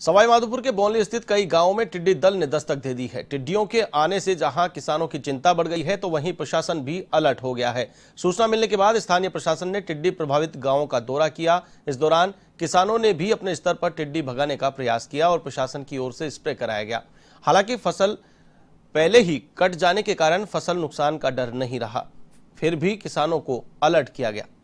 सवाई माधोपुर के बोनली स्थित कई गांवों में टिड्डी दल ने दस्तक दे दी है टिड्डियों के आने से जहां किसानों की चिंता बढ़ गई है तो वहीं प्रशासन भी अलर्ट हो गया है सूचना मिलने के बाद स्थानीय प्रशासन ने टिड्डी प्रभावित गांवों का दौरा किया इस दौरान किसानों ने भी अपने स्तर पर टिड्डी भगाने का प्रयास किया और प्रशासन की ओर से स्प्रे कराया गया हालांकि फसल पहले ही कट जाने के कारण फसल नुकसान का डर नहीं रहा फिर भी किसानों को अलर्ट किया गया